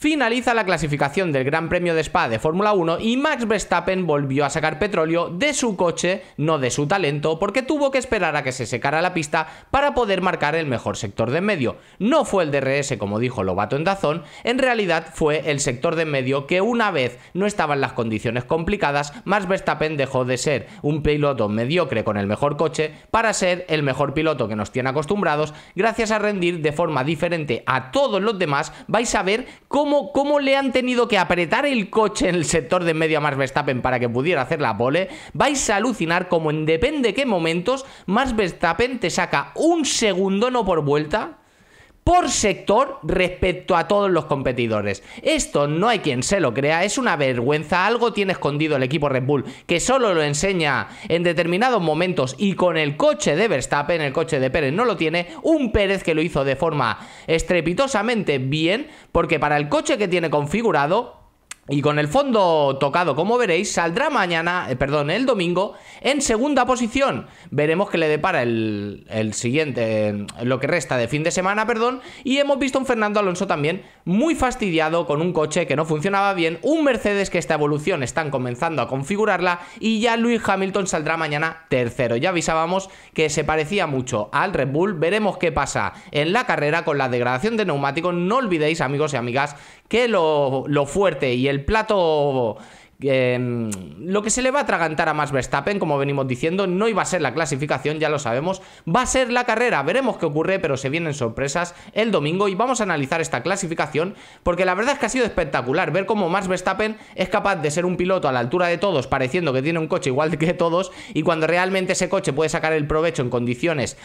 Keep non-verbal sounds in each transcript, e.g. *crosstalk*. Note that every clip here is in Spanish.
finaliza la clasificación del Gran Premio de Spa de Fórmula 1 y Max Verstappen volvió a sacar petróleo de su coche, no de su talento, porque tuvo que esperar a que se secara la pista para poder marcar el mejor sector de medio. No fue el DRS como dijo Lobato en Dazón, en realidad fue el sector de medio que una vez no estaban las condiciones complicadas, Max Verstappen dejó de ser un piloto mediocre con el mejor coche para ser el mejor piloto que nos tiene acostumbrados gracias a rendir de forma diferente a todos los demás, vais a ver cómo cómo, le han tenido que apretar el coche en el sector de medio a Max Verstappen para que pudiera hacer la pole, vais a alucinar cómo en depende qué momentos más Verstappen te saca un segundo no por vuelta por sector respecto a todos los competidores. Esto no hay quien se lo crea, es una vergüenza, algo tiene escondido el equipo Red Bull que solo lo enseña en determinados momentos y con el coche de Verstappen, el coche de Pérez no lo tiene, un Pérez que lo hizo de forma estrepitosamente bien, porque para el coche que tiene configurado, y con el fondo tocado, como veréis, saldrá mañana, eh, perdón, el domingo, en segunda posición. Veremos que le depara el, siguiente, eh, lo que resta de fin de semana, perdón. Y hemos visto un Fernando Alonso también muy fastidiado con un coche que no funcionaba bien, un Mercedes que esta evolución están comenzando a configurarla y ya Luis Hamilton saldrá mañana tercero. Ya avisábamos que se parecía mucho al Red Bull. Veremos qué pasa en la carrera con la degradación de neumáticos. No olvidéis, amigos y amigas, que lo, lo fuerte y el plato eh, lo que se le va a atragantar a Max Verstappen, como venimos diciendo, no iba a ser la clasificación, ya lo sabemos, va a ser la carrera, veremos qué ocurre, pero se vienen sorpresas el domingo y vamos a analizar esta clasificación, porque la verdad es que ha sido espectacular ver cómo Max Verstappen es capaz de ser un piloto a la altura de todos, pareciendo que tiene un coche igual que todos, y cuando realmente ese coche puede sacar el provecho en condiciones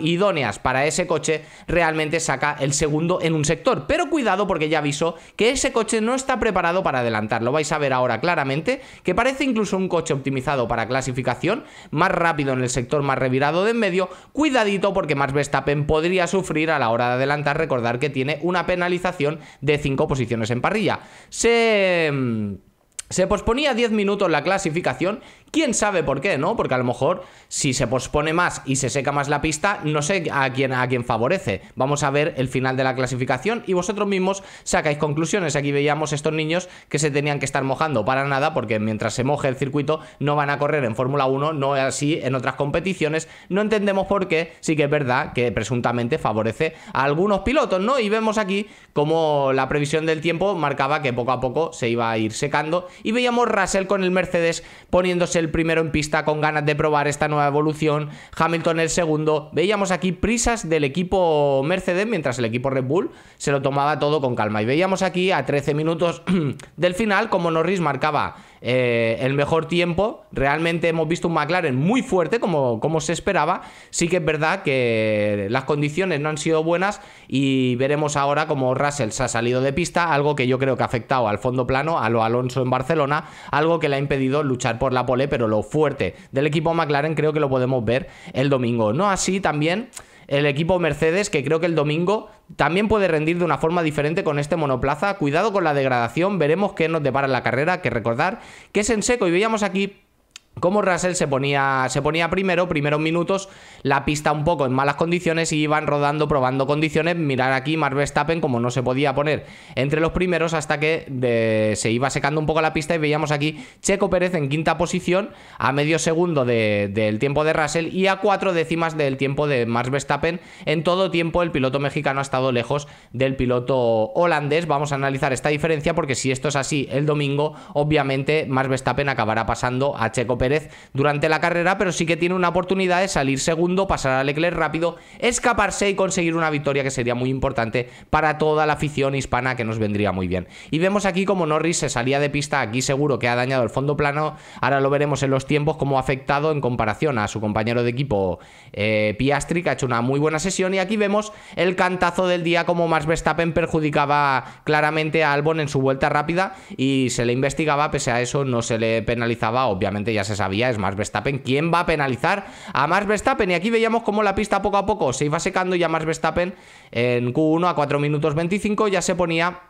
idóneas para ese coche, realmente saca el segundo en un sector. Pero cuidado porque ya aviso que ese coche no está preparado para adelantar, lo vais a ver ahora claro claramente que parece incluso un coche optimizado para clasificación, más rápido en el sector más revirado de en medio, cuidadito porque Max Verstappen podría sufrir a la hora de adelantar, recordar que tiene una penalización de 5 posiciones en parrilla. Se... Mm, se posponía 10 minutos la clasificación quién sabe por qué, ¿no? Porque a lo mejor si se pospone más y se seca más la pista, no sé a quién, a quién favorece. Vamos a ver el final de la clasificación y vosotros mismos sacáis conclusiones. Aquí veíamos estos niños que se tenían que estar mojando para nada porque mientras se moje el circuito no van a correr en Fórmula 1, no es así en otras competiciones. No entendemos por qué, sí que es verdad que presuntamente favorece a algunos pilotos, ¿no? Y vemos aquí como la previsión del tiempo marcaba que poco a poco se iba a ir secando y veíamos Russell con el Mercedes poniéndose el primero en pista con ganas de probar esta nueva evolución, Hamilton el segundo. Veíamos aquí prisas del equipo Mercedes mientras el equipo Red Bull se lo tomaba todo con calma. Y veíamos aquí a 13 minutos *clears throat* del final como Norris marcaba eh, el mejor tiempo. Realmente hemos visto un McLaren muy fuerte, como, como se esperaba. Sí que es verdad que las condiciones no han sido buenas y veremos ahora cómo Russell se ha salido de pista, algo que yo creo que ha afectado al fondo plano, a lo Alonso en Barcelona, algo que le ha impedido luchar por la pole, pero lo fuerte del equipo McLaren creo que lo podemos ver el domingo. No así también el equipo Mercedes, que creo que el domingo también puede rendir de una forma diferente con este monoplaza. Cuidado con la degradación, veremos qué nos depara la carrera, que recordar que es en seco y veíamos aquí como Russell se ponía, se ponía primero, primeros minutos, la pista un poco en malas condiciones y iban rodando, probando condiciones. Mirar aquí, Max Verstappen, como no se podía poner entre los primeros hasta que se iba secando un poco la pista y veíamos aquí Checo Pérez en quinta posición, a medio segundo del tiempo de Russell y a cuatro décimas del tiempo de Max Verstappen. En todo tiempo, el piloto mexicano ha estado lejos del piloto holandés. Vamos a analizar esta diferencia porque si esto es así el domingo, obviamente Max Verstappen acabará pasando a Checo Pérez Pérez durante la carrera, pero sí que tiene una oportunidad de salir segundo, pasar al Leclerc rápido, escaparse y conseguir una victoria que sería muy importante para toda la afición hispana que nos vendría muy bien. Y vemos aquí como Norris se salía de pista, aquí seguro que ha dañado el fondo plano, ahora lo veremos en los tiempos cómo ha afectado en comparación a su compañero de equipo eh, Piastri, que ha hecho una muy buena sesión y aquí vemos el cantazo del día como Max Verstappen perjudicaba claramente a Albon en su vuelta rápida y se le investigaba, pese a eso no se le penalizaba, obviamente ya se sabía es Max Verstappen. ¿Quién va a penalizar a Max Verstappen? Y aquí veíamos cómo la pista poco a poco se iba secando y a Max Verstappen en Q1 a 4 minutos 25 ya se ponía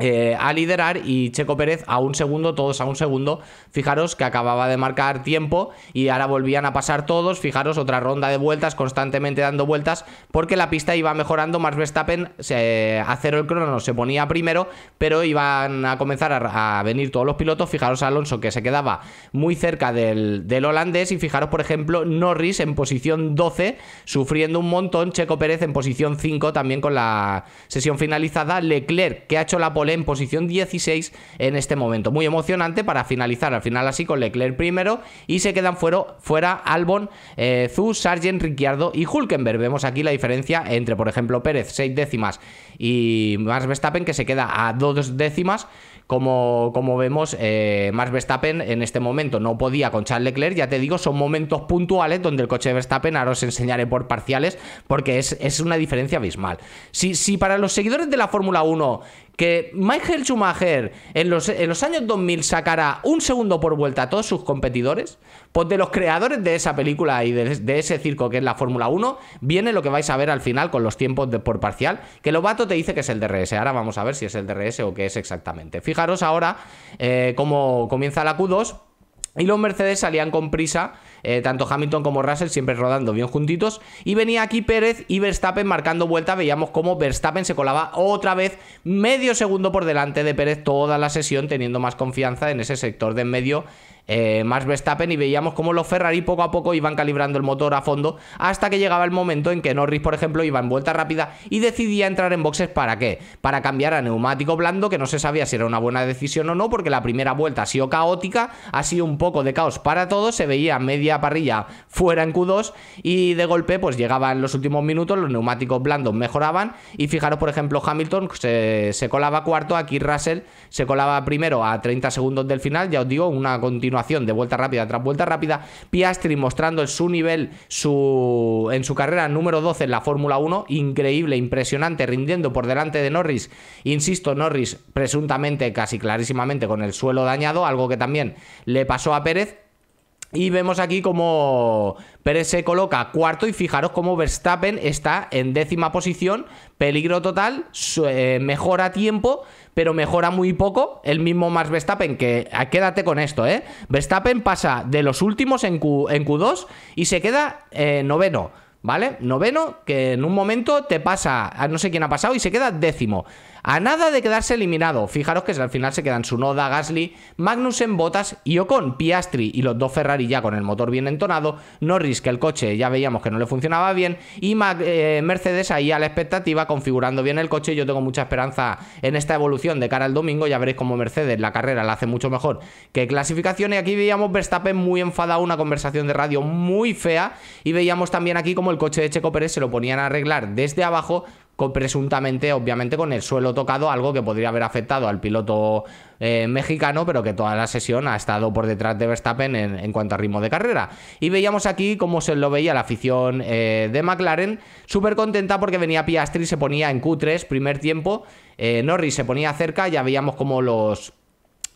eh, a liderar y Checo Pérez a un segundo, todos a un segundo. Fijaros que acababa de marcar tiempo y ahora volvían a pasar todos. Fijaros otra ronda de vueltas, constantemente dando vueltas, porque la pista iba mejorando. Max Verstappen se, a cero el crono se ponía primero, pero iban a comenzar a, venir todos los pilotos. Fijaros a Alonso que se quedaba muy cerca del, holandés y fijaros, por ejemplo, Norris en posición 12, sufriendo un montón. Checo Pérez en posición 5 también con la sesión finalizada. Leclerc que ha hecho la policía en posición 16 en este momento. Muy emocionante para finalizar al final así con Leclerc primero y se quedan fuera, fuera Albon, eh, Zu, Sargent, Ricciardo y Hulkenberg. Vemos aquí la diferencia entre, por ejemplo, Pérez, 6 décimas y Max Verstappen que se queda a 2 décimas como, vemos, eh, Max Verstappen en este momento no podía con Charles Leclerc. Ya te digo, son momentos puntuales donde el coche de Verstappen, ahora os enseñaré por parciales, porque es, una diferencia abismal. Si, para los seguidores de la Fórmula 1 que Michael Schumacher en los, en los años 2000 sacara un segundo por vuelta a todos sus competidores, pues de los creadores de esa película y de, ese circo que es la Fórmula 1, viene lo que vais a ver al final con los tiempos de, por parcial, que Lobato te dice que es el DRS. Ahora vamos a ver si es el DRS o qué es exactamente. Fijaros ahora eh, cómo comienza la Q2, y los Mercedes salían con prisa, eh, tanto Hamilton como Russell siempre rodando bien juntitos. Y venía aquí Pérez y Verstappen marcando vuelta. Veíamos cómo Verstappen se colaba otra vez medio segundo por delante de Pérez toda la sesión, teniendo más confianza en ese sector de en medio eh, Max Verstappen y veíamos cómo los Ferrari poco a poco iban calibrando el motor a fondo hasta que llegaba el momento en que Norris, por ejemplo, iba en vuelta rápida y decidía entrar en boxes para qué? Para cambiar a neumático blando, que no se sabía si era una buena decisión o no, porque la primera vuelta ha sido caótica, ha sido un poco de caos para todos, se veía media parrilla fuera en Q2 y de golpe pues llegaban los últimos minutos, los neumáticos blandos mejoraban y fijaros, por ejemplo, Hamilton se, se colaba cuarto, aquí Russell se colaba primero a 30 segundos del final, ya os digo, una continua de vuelta rápida tras vuelta rápida. Piastri mostrando su nivel su, en su carrera número 12 en la Fórmula 1. Increíble, impresionante, rindiendo por delante de Norris. Insisto, Norris presuntamente, casi clarísimamente, con el suelo dañado, algo que también le pasó a Pérez y vemos aquí como Pérez se coloca cuarto y fijaros cómo Verstappen está en décima posición, peligro total, eh, mejora tiempo, pero mejora muy poco, el mismo Max Verstappen, que ah, quédate con esto, ¿eh? Verstappen pasa de los últimos en, Q, 2 y se queda eh, noveno. ¿vale? Noveno, que en un momento te pasa, a no sé quién ha pasado, y se queda décimo. A nada de quedarse eliminado. Fijaros que al final se quedan su Sunoda, Gasly, en Botas y Ocon, Piastri y los dos Ferrari ya con el motor bien entonado. Norris, que el coche ya veíamos que no le funcionaba bien. Y eh, Mercedes ahí a la expectativa, configurando bien el coche. Yo tengo mucha esperanza en esta evolución de cara al domingo. Ya veréis cómo Mercedes la carrera la hace mucho mejor que clasificaciones, Y aquí veíamos Verstappen muy enfadado, una conversación de radio muy fea. Y veíamos también aquí como el coche de Checo Pérez se lo ponían a arreglar desde abajo presuntamente, obviamente, con el suelo tocado, algo que podría haber afectado al piloto eh, mexicano, pero que toda la sesión ha estado por detrás de Verstappen en, cuanto a ritmo de carrera. Y veíamos aquí cómo se lo veía la afición eh, de McLaren, súper contenta porque venía Piastri, se ponía en Q3, primer tiempo, eh, Norris se ponía cerca, ya veíamos cómo los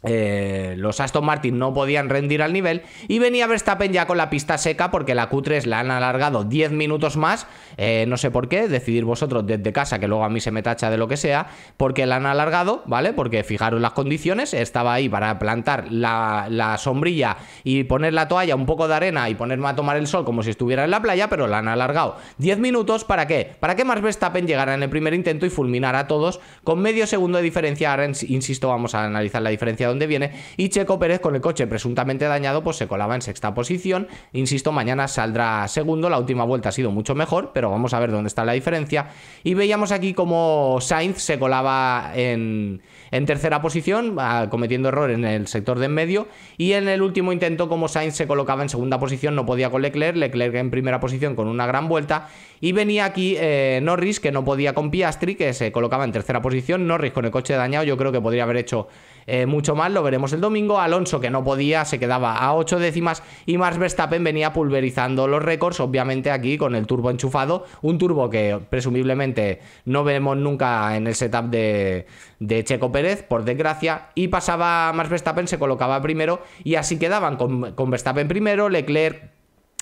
eh, los Aston Martin no podían rendir al nivel y venía Verstappen ya con la pista seca porque la Q3 la han alargado 10 minutos más, eh, no sé por qué, decidir vosotros desde casa, que luego a mí se me tacha de lo que sea, porque la han alargado, ¿vale? Porque fijaros las condiciones, estaba ahí para plantar la, sombrilla y poner la toalla, un poco de arena y ponerme a tomar el sol como si estuviera en la playa, pero la han alargado 10 minutos, ¿para qué? Para que más Verstappen llegara en el primer intento y fulminara a todos con medio segundo de diferencia, ahora insisto, vamos a analizar la diferencia dónde viene. Y Checo Pérez con el coche presuntamente dañado pues se colaba en sexta posición. Insisto, mañana saldrá segundo. La última vuelta ha sido mucho mejor, pero vamos a ver dónde está la diferencia. Y veíamos aquí como Sainz se colaba en, tercera posición, ah, cometiendo error en el sector de en medio. Y en el último intento, como Sainz se colocaba en segunda posición, no podía con Leclerc. Leclerc en primera posición con una gran vuelta. Y venía aquí eh, Norris, que no podía con Piastri, que se colocaba en tercera posición. Norris con el coche dañado, yo creo que podría haber hecho eh, mucho más, lo veremos el domingo. Alonso, que no podía, se quedaba a ocho décimas y Max Verstappen venía pulverizando los récords, obviamente aquí con el turbo enchufado, un turbo que presumiblemente no vemos nunca en el setup de, Checo Pérez, por desgracia, y pasaba Max Verstappen, se colocaba primero y así quedaban con, Verstappen primero, Leclerc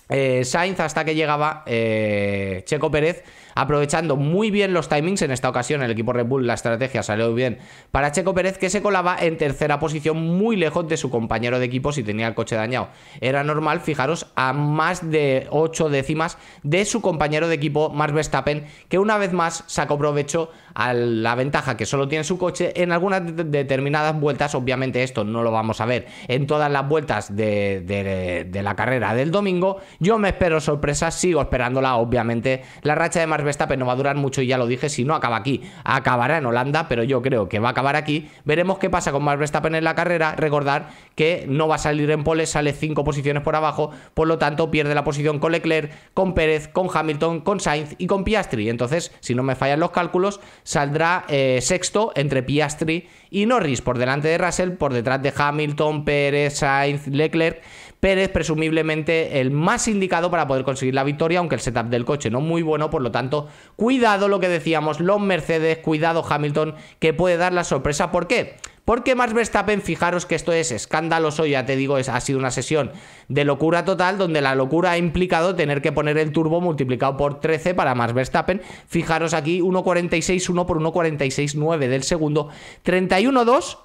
eh, Sainz hasta que llegaba eh, Checo Pérez aprovechando muy bien los timings. En esta ocasión, el equipo Red Bull, la estrategia salió bien para Checo Pérez, que se colaba en tercera posición, muy lejos de su compañero de equipo si tenía el coche dañado. Era normal, fijaros, a más de 8 décimas de su compañero de equipo, Max Verstappen, que una vez más sacó provecho a la ventaja que solo tiene su coche en algunas determinadas vueltas. Obviamente, esto no lo vamos a ver en todas las vueltas de, la carrera del domingo. Yo me espero sorpresas, sigo esperándola, obviamente. La racha de Verstappen Verstappen no va a durar mucho y ya lo dije, si no acaba aquí, acabará en Holanda, pero yo creo que va a acabar aquí. Veremos qué pasa con Max Verstappen en la carrera. Recordar que no va a salir en pole, sale 5 posiciones por abajo, por lo tanto pierde la posición con Leclerc, con Pérez, con Hamilton, con Sainz y con Piastri. Entonces, si no me fallan los cálculos, saldrá eh, sexto entre Piastri y Norris, por delante de Russell, por detrás de Hamilton, Pérez, Sainz, Leclerc. Pérez presumiblemente el más indicado para poder conseguir la victoria, aunque el setup del coche no muy bueno, por lo tanto, cuidado lo que decíamos, los Mercedes, cuidado Hamilton, que puede dar la sorpresa. ¿Por qué? Porque más Verstappen, fijaros que esto es escandaloso, ya te digo, es, ha sido una sesión de locura total, donde la locura ha implicado tener que poner el turbo multiplicado por 13 para Max Verstappen. Fijaros aquí, 1.46.1 por 1.46.9 del segundo, 31.2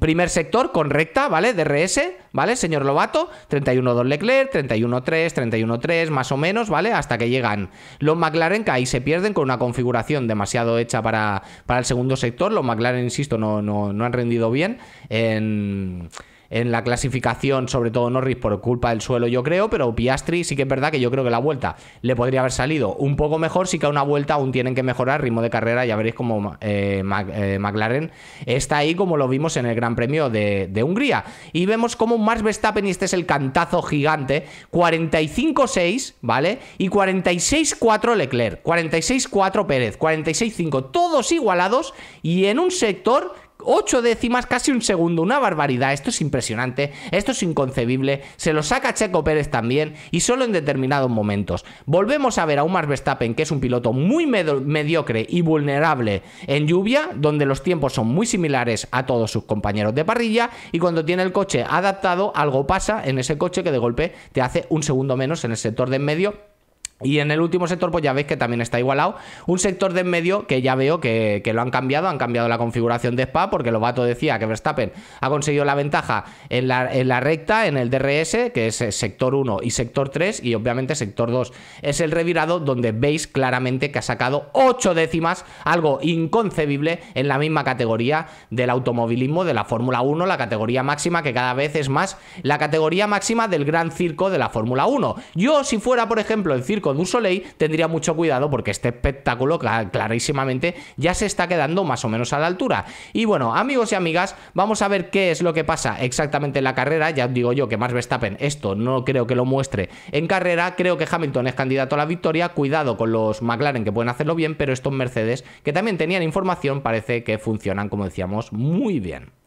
Primer sector con recta, ¿vale? DRS, ¿vale? Señor Lobato, 31-2 Leclerc, 31-3, 31-3, más o menos, ¿vale? Hasta que llegan los McLaren, que ahí se pierden con una configuración demasiado hecha para, para el segundo sector. Los McLaren, insisto, no, no, han rendido bien en en la clasificación, sobre todo Norris por culpa del suelo, yo creo, pero Piastri sí que es verdad que yo creo que la vuelta le podría haber salido un poco mejor, sí que a una vuelta aún tienen que mejorar ritmo de carrera, ya veréis como eh, eh, McLaren está ahí como lo vimos en el Gran Premio de, Hungría. Y vemos como Max Verstappen, y este es el cantazo gigante, 45-6, ¿vale? Y 46-4 Leclerc, 46-4 Pérez, 46-5, todos igualados y en un sector 8 décimas, casi un segundo, una barbaridad. Esto es impresionante, esto es inconcebible. Se lo saca Checo Pérez también y solo en determinados momentos. Volvemos a ver a un Verstappen, que es un piloto muy mediocre y vulnerable en lluvia, donde los tiempos son muy similares a todos sus compañeros de parrilla. Y cuando tiene el coche adaptado, algo pasa en ese coche que de golpe te hace un segundo menos en el sector de en medio y en el último sector, pues ya veis que también está igualado. Un sector de en medio que ya veo que, lo han cambiado, han cambiado la configuración de Spa, porque Lobato decía que Verstappen ha conseguido la ventaja en la, en la recta, en el DRS, que es eh, sector 1 y sector 3, y obviamente sector 2 es el revirado, donde veis claramente que ha sacado 8 décimas, algo inconcebible en la misma categoría del automovilismo de la Fórmula 1, la categoría máxima que cada vez es más la categoría máxima del gran circo de la Fórmula 1. Yo, si fuera, por ejemplo, el circo con tendría mucho cuidado porque este espectáculo clarísimamente ya se está quedando más o menos a la altura. Y bueno, amigos y amigas, vamos a ver qué es lo que pasa exactamente en la carrera. Ya digo yo que Max Verstappen esto no creo que lo muestre en carrera. Creo que Hamilton es candidato a la victoria. Cuidado con los McLaren que pueden hacerlo bien, pero estos Mercedes que también tenían información parece que funcionan, como decíamos, muy bien.